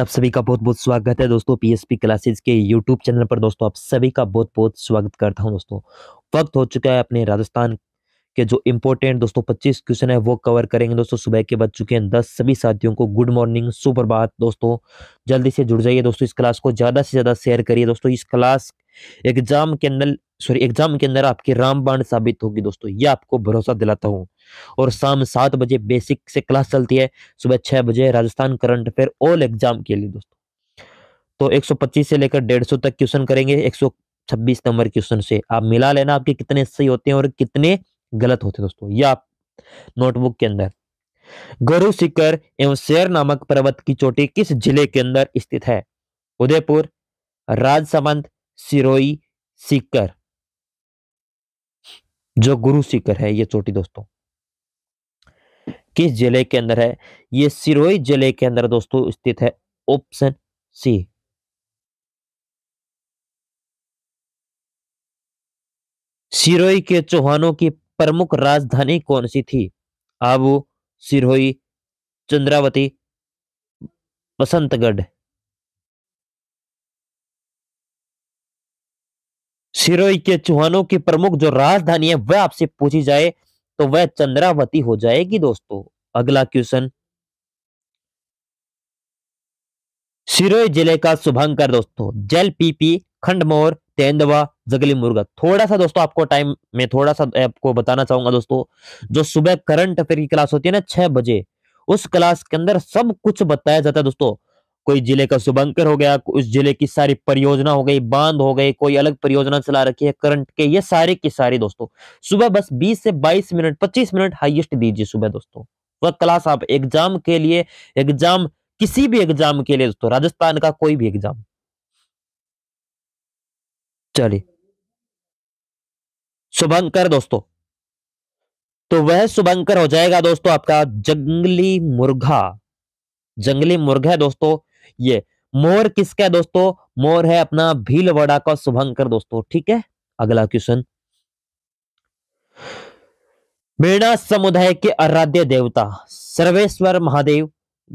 आप सभी का बहुत बहुत स्वागत है दोस्तों पीएसपी क्लासेस के यूट्यूब चैनल पर दोस्तों आप सभी का बहुत बहुत स्वागत करता हूं दोस्तों वक्त हो चुका है अपने राजस्थान के जो इम्पोर्टेंट दोस्तों 25 क्वेश्चन है वो कवर करेंगे दोस्तों सुबह के बज चुके हैं दस सभी साथियों को गुड मॉर्निंग सुप्रभात दोस्तों जल्दी से जुड़ जाइए दोस्तों इस क्लास को ज़्यादा से ज़्यादा शेयर करिए दोस्तों इस क्लास एग्जाम के अंदर सॉरी एग्जाम के अंदर आपकी रामबाण साबित होगी दोस्तों ये आपको भरोसा दिलाता हूँ और शाम सात बजे बेसिक से क्लास चलती है सुबह छह बजे Rajasthan current affair all exam के लिए दोस्तों तो 125 से लेकर 150 तक क्वेश्चन करेंगे 126 नंबर क्वेश्चन से आप मिला लेना आपके कितने सही होते हैं और कितने गलत होते हैं दोस्तों ये आप नोटबुक के अंदर गुरु शिखर एवं शेर नामक पर्वत की चोटी किस जिले के अंदर स्थित है उदयपुर राजसमंद सिरोई सीकर जो गुरु शिखर है ये चोटी दोस्तों किस जिले के अंदर है ये सिरोही जिले के अंदर दोस्तों स्थित है ऑप्शन सी सिरोही के चौहानों की प्रमुख राजधानी कौन सी थी आबू सिरोही चंद्रावती बसंतगढ़ सिरोई के चौहानों की प्रमुख जो राजधानी है वह आपसे पूछी जाए तो वह चंद्रावती हो जाएगी दोस्तों अगला क्वेश्चन सिरोई जिले का शुभंकर दोस्तों जल पीपी खंडमोर तेंदवा जगली मुर्गा थोड़ा सा दोस्तों आपको टाइम में थोड़ा सा आपको बताना चाहूंगा दोस्तों जो सुबह करंट अफेयर की क्लास होती है ना छह बजे उस क्लास के अंदर सब कुछ बताया जाता है दोस्तों कोई जिले का शुभंकर हो गया उस जिले की सारी परियोजना हो गई बांध हो गई कोई अलग परियोजना चला रखी है करंट के ये सारे की सारी दोस्तों सुबह बस 20 से 22 मिनट 25 मिनट हाईएस्ट दीजिए सुबह दोस्तों वह क्लास आप एग्जाम के लिए एग्जाम किसी भी एग्जाम के लिए दोस्तों राजस्थान का कोई भी एग्जाम चलिए शुभंकर दोस्तों तो वह शुभंकर हो जाएगा दोस्तों आपका जंगली मुर्गा जंगली मुर्घा है दोस्तों ये मोर किसका है दोस्तों मोर है अपना भीलवाड़ा का शुभंकर दोस्तों ठीक है अगला क्वेश्चन मीणा समुदाय के आराध्य देवता सर्वेश्वर महादेव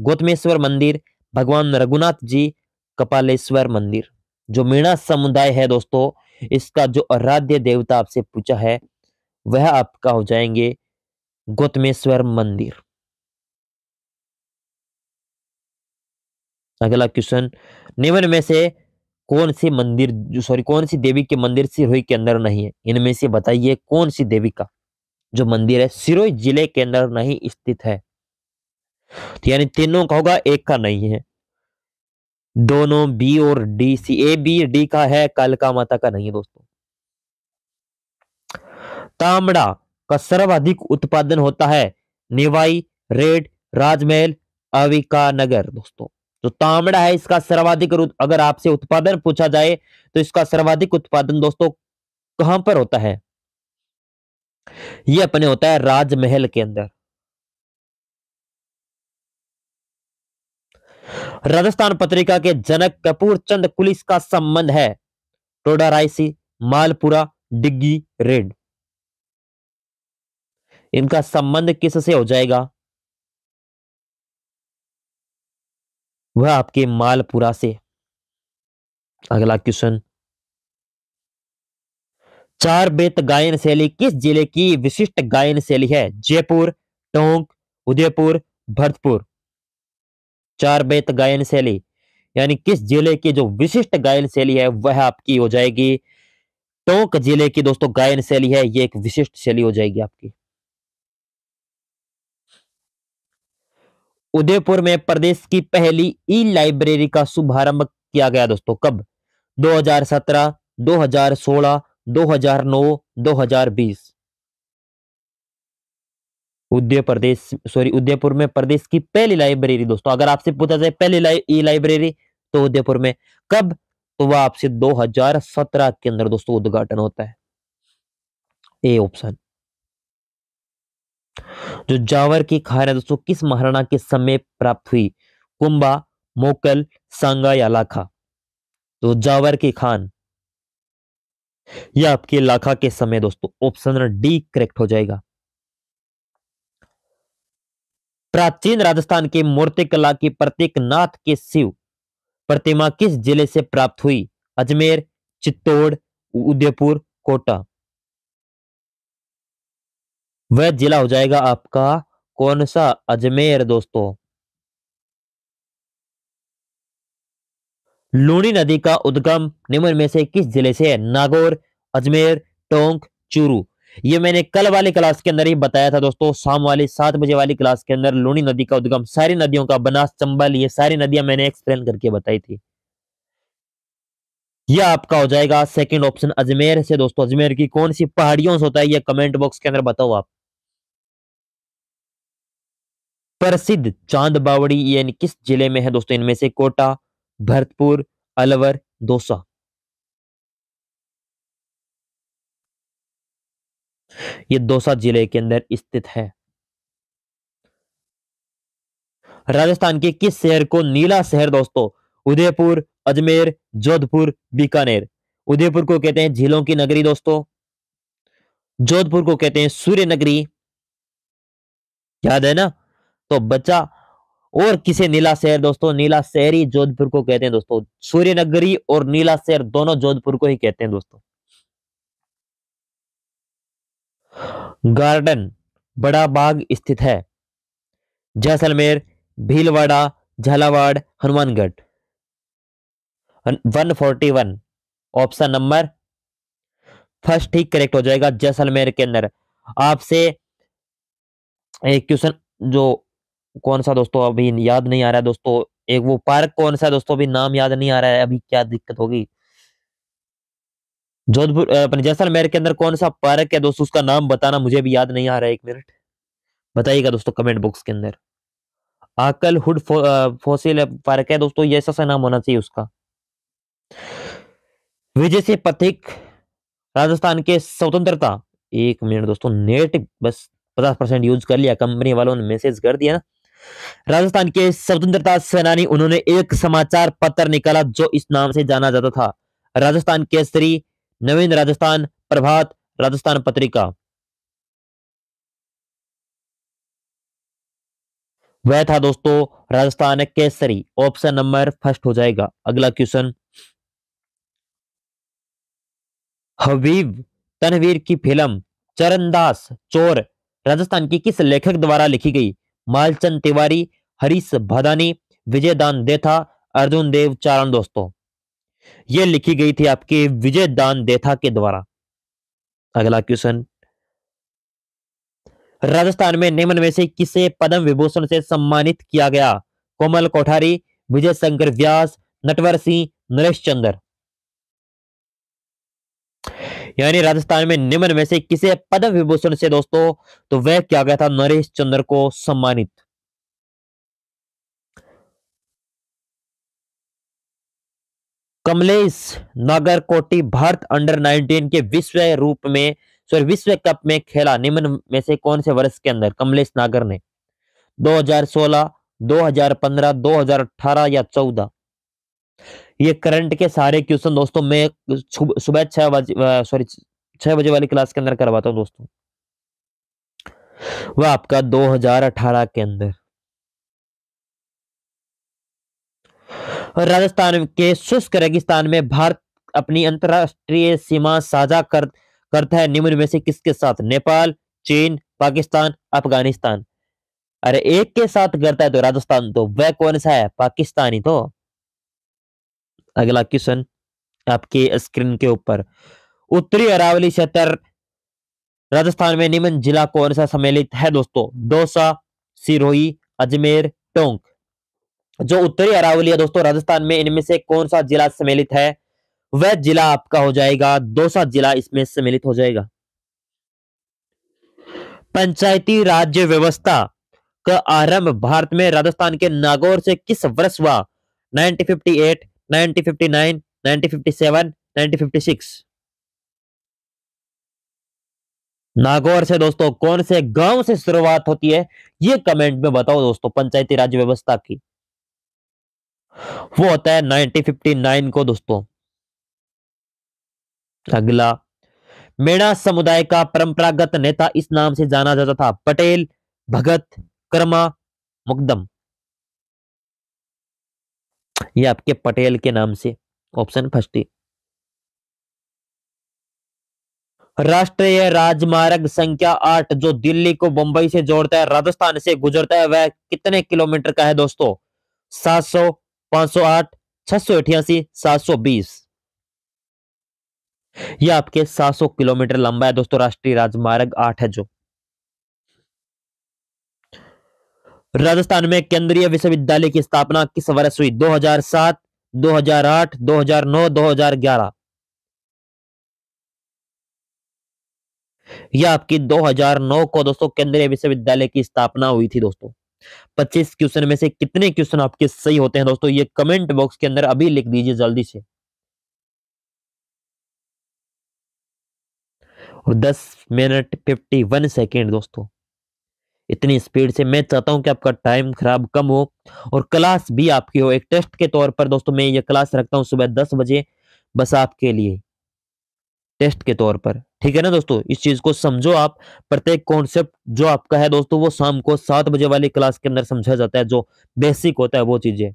गौतमेश्वर मंदिर भगवान रघुनाथ जी कपालेश्वर मंदिर जो मीणा समुदाय है दोस्तों इसका जो आराध्य देवता आपसे पूछा है वह आपका हो जाएंगे गौतमेश्वर मंदिर अगला क्वेश्चन निम्न में से कौन सी मंदिर सॉरी कौन सी देवी के मंदिर सिरोही के अंदर नहीं है इनमें से बताइए कौन सी देवी का जो मंदिर है सिरोही जिले के अंदर नहीं स्थित है तो यानी तीनों का होगा एक का नहीं है दोनों बी और D C A B D का है कालका माता का नहीं है दोस्तों तामड़ा का सर्वाधिक उत्पादन होता है निवाई रेड राजमहल अविका नगर दोस्तों जो तो तामड़ा है इसका सर्वाधिक अगर आपसे उत्पादन पूछा जाए तो इसका सर्वाधिक उत्पादन दोस्तों कहां पर होता है यह अपने होता है राजमहल के अंदर राजस्थान पत्रिका के जनक कपूर चंद पुलिस का संबंध है टोडा रायसी मालपुरा डिग्गी रेड इनका संबंध किस से हो जाएगा वह आपके मालपुरा से अगला क्वेश्चन चार बेत गायन शैली किस जिले की विशिष्ट गायन शैली है जयपुर टोंक उदयपुर भरतपुर चार बेत गायन शैली यानी किस जिले की जो विशिष्ट गायन शैली है वह आपकी हो जाएगी टोंक जिले की दोस्तों गायन शैली है यह एक विशिष्ट शैली हो जाएगी आपकी उदयपुर में प्रदेश की पहली ई लाइब्रेरी का शुभारंभ किया गया दोस्तों कब 2017, 2016, 2009, 2020 उदय प्रदेश सॉरी उदयपुर में प्रदेश की पहली लाइब्रेरी दोस्तों अगर आपसे पूछा जाए पहली ई लाइब्रेरी तो उदयपुर में कब तो वह आपसे 2017 के अंदर दोस्तों उद्घाटन होता है ए ऑप्शन जो जावर की खान है दोस्तों किस महाराणा के समय प्राप्त हुई कुंबा मोकल सांगा या लाखा तो जावर की खान यह आपके लाखा के समय दोस्तों ऑप्शन डी करेक्ट हो जाएगा प्राचीन राजस्थान के मूर्तिकला की प्रतीक नाथ के शिव प्रतिमा किस जिले से प्राप्त हुई अजमेर चित्तौड़ उदयपुर कोटा वह जिला हो जाएगा आपका कौन सा अजमेर दोस्तों लूणी नदी का उद्गम निम्न में से किस जिले से है नागौर अजमेर टोंक चूरू ये मैंने कल वाली क्लास के अंदर ही बताया था दोस्तों शाम वाली सात बजे वाली क्लास के अंदर लूणी नदी का उद्गम सारी नदियों का बनास चंबल ये सारी नदियां मैंने एक्सप्लेन करके बताई थी यह आपका हो जाएगा सेकंड ऑप्शन अजमेर से दोस्तों अजमेर की कौन सी पहाड़ियों से होता है यह कमेंट बॉक्स के अंदर बताओ आप प्रसिद्ध चांद बावड़ी यानी किस जिले में है दोस्तों इनमें से कोटा भरतपुर अलवर दोसा ये दोसा जिले के अंदर स्थित है राजस्थान के किस शहर को नीला शहर दोस्तों उदयपुर अजमेर जोधपुर बीकानेर उदयपुर को कहते हैं झीलों की नगरी दोस्तों जोधपुर को कहते हैं सूर्य नगरी याद है ना तो बचा और किसे नीला शहर दोस्तों नीला शहर ही जोधपुर को कहते हैं दोस्तों सूर्य नगरी और नीला शहर दोनों जोधपुर को ही कहते हैं दोस्तों गार्डन बड़ा बाग स्थित है Jaisalmer Bhilwara Jhalawar Hanumangarh 141 option number first ठीक करेक्ट हो जाएगा जैसलमेर के अंदर आपसे एक क्वेश्चन जो कौन सा दोस्तों अभी याद नहीं आ रहा है दोस्तों एक वो पार्क कौन सा दोस्तों अभी नाम याद नहीं आ रहा है अभी क्या दिक्कत होगी जोधपुर अपने जैसलमेर के अंदर कौन सा पार्क है दोस्तों उसका नाम बताना मुझे भी याद नहीं आ रहा है एक मिनट बताइएगा दोस्तों कमेंट बॉक्स के अंदर आकल हुड फो, फोसिल पार्क है दोस्तों ये ऐसा नाम होना चाहिए उसका विजय से पथिक राजस्थान के स्वतंत्रता एक मिनट दोस्तों नेट बस पचास परसेंट यूज कर लिया कंपनी वालों ने मैसेज कर दिया ना राजस्थान के स्वतंत्रता सेनानी उन्होंने एक समाचार पत्र निकाला जो इस नाम से जाना जाता था राजस्थान केसरी नवीन राजस्थान प्रभात राजस्थान पत्रिका वह था दोस्तों Rajasthan Kesari option number first हो जाएगा अगला क्वेश्चन हबीब तनवीर की फिल्म चरणदास चोर राजस्थान की किस लेखक द्वारा लिखी गई मालचंद तिवारी हरीश भदानी विजय दान देथा अर्जुन देव चारण दोस्तों ये लिखी गई थी आपके दान देथा के द्वारा अगला क्वेश्चन राजस्थान में निम्न में से किसे पद्म विभूषण से सम्मानित किया गया कोमल कोठारी विजय शंकर व्यास नटवर सिंह नरेश चंद्र यानी राजस्थान में निम्न में से किसे पद्म विभूषण से दोस्तों तो वह क्या गया था नरेश चंद्र को सम्मानित कमलेश नागरकोटी भारत अंडर 19 के विश्व रूप में सॉरी विश्व कप में खेला निम्न में से कौन से वर्ष के अंदर कमलेश नागर ने 2016, 2015, 2018 या 14 ये करंट के सारे क्वेश्चन दोस्तों मैं सुबह छह सॉरी छह बजे वाली क्लास के अंदर करवाता हूँ दोस्तों वह आपका 2018 के अंदर राजस्थान के शुष्क रेगिस्तान में भारत अपनी अंतरराष्ट्रीय सीमा साझा कर करता है निम्न में से किसके साथ नेपाल चीन पाकिस्तान अफगानिस्तान अरे एक के साथ करता है तो राजस्थान तो वह कौन सा है पाकिस्तानी तो अगला क्वेश्चन आपके स्क्रीन के ऊपर उत्तरी अरावली क्षेत्र राजस्थान में निम्न जिला कौन सा सम्मिलित है दोस्तों दौसा सिरोही अजमेर टोंक जो उत्तरी अरावली है दोस्तों राजस्थान में इनमें से कौन सा जिला सम्मिलित है वह जिला आपका हो जाएगा दौसा जिला इसमें सम्मिलित हो जाएगा पंचायती राज्य व्यवस्था का आरंभ भारत में राजस्थान के नागौर से किस वर्ष हुआ 1958, नागौर से दोस्तों कौन से गांव से शुरुआत होती है ये कमेंट में बताओ दोस्तों पंचायती राज व्यवस्था की वो होता है 1959 को दोस्तों अगला मेणा समुदाय का परंपरागत नेता इस नाम से जाना जाता था पटेल भगत कर्मा मुकदम ये आपके पटेल के नाम से ऑप्शन फर्स्ट राष्ट्रीय राजमार्ग संख्या आठ जो दिल्ली को मुंबई से जोड़ता है राजस्थान से गुजरता है वह कितने किलोमीटर का है दोस्तों सात सौ पांच सौ आठ छह सौ अठासी सात सौ बीस यह आपके सात सौ किलोमीटर लंबा है दोस्तों राष्ट्रीय राजमार्ग आठ है जो राजस्थान में केंद्रीय विश्वविद्यालय की स्थापना किस वर्ष हुई 2007, 2008, 2009, 2011 यह आपकी 2009 को दोस्तों केंद्रीय विश्वविद्यालय की स्थापना हुई थी दोस्तों 25 क्वेश्चन में से कितने क्वेश्चन आपके सही होते हैं दोस्तों ये कमेंट बॉक्स के अंदर अभी लिख दीजिए जल्दी से और 10 मिनट 51 सेकेंड दोस्तों इतनी स्पीड से मैं चाहता हूं कि आपका टाइम खराब कम हो और क्लास भी आपकी हो एक टेस्ट के तौर पर दोस्तों मैं ये क्लास रखता हूं सुबह दस बजे बस आपके लिए टेस्ट के तौर पर ठीक है ना दोस्तों इस चीज को समझो आप प्रत्येक कॉन्सेप्ट जो आपका है दोस्तों वो शाम को सात बजे वाली क्लास के अंदर समझा जाता है जो बेसिक होता है वो चीजें